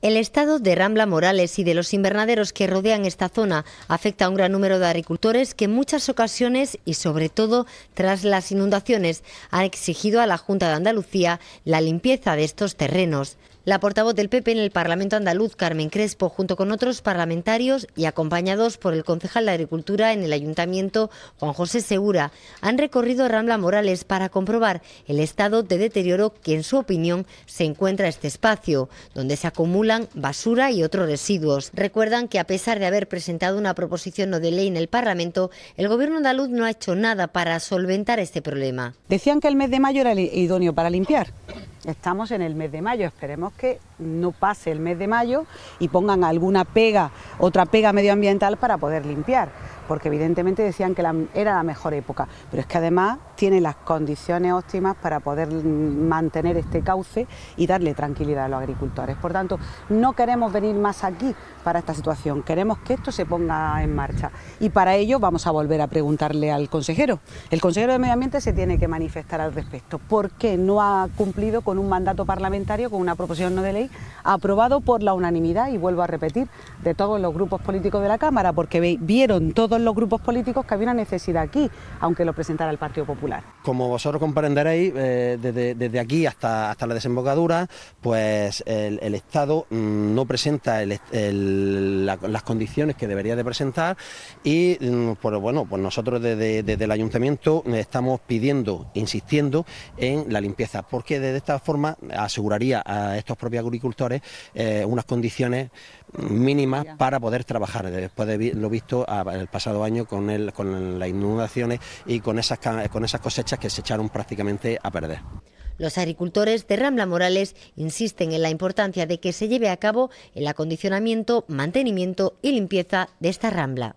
El estado de Rambla Morales y de los invernaderos que rodean esta zona afecta a un gran número de agricultores que en muchas ocasiones y sobre todo tras las inundaciones han exigido a la Junta de Andalucía la limpieza de estos terrenos. La portavoz del PP en el Parlamento andaluz, Carmen Crespo, junto con otros parlamentarios y acompañados por el concejal de Agricultura en el Ayuntamiento, Juan José Segura, han recorrido Rambla Morales para comprobar el estado de deterioro que, en su opinión, se encuentra este espacio, donde se acumulan basura y otros residuos. Recuerdan que, a pesar de haber presentado una proposición no de ley en el Parlamento, el Gobierno andaluz no ha hecho nada para solventar este problema. Decían que el mes de mayo era idóneo para limpiar. Estamos en el mes de mayo, esperemos que no pase el mes de mayo y pongan alguna pega, otra pega medioambiental para poder limpiar, porque evidentemente decían que era la mejor época, pero es que además tiene las condiciones óptimas para poder mantener este cauce y darle tranquilidad a los agricultores. Por tanto, no queremos venir más aquí para esta situación, queremos que esto se ponga en marcha y para ello vamos a volver a preguntarle al consejero. El consejero de Medio Ambiente se tiene que manifestar al respecto. ¿Por qué no ha cumplido con un mandato parlamentario, con una proposición no de ley aprobado por la unanimidad y vuelvo a repetir de todos los grupos políticos de la Cámara, porque vieron todos los grupos políticos que había una necesidad aquí, aunque lo presentara el Partido Popular. Como vosotros comprenderéis, eh, desde, aquí hasta, hasta la desembocadura, pues el, Estado mm, no presenta las condiciones que debería de presentar y mm, pues bueno, pues nosotros desde, el ayuntamiento estamos pidiendo, insistiendo en la limpieza, porque de esta forma aseguraría a estos propios agricultores eh, unas condiciones mínimas para poder trabajar. Después de lo visto el pasado año con, con las inundaciones y con esas, con esas cosechas que se echaron prácticamente a perder. Los agricultores de Rambla Morales insisten en la importancia de que se lleve a cabo el acondicionamiento, mantenimiento y limpieza de esta rambla.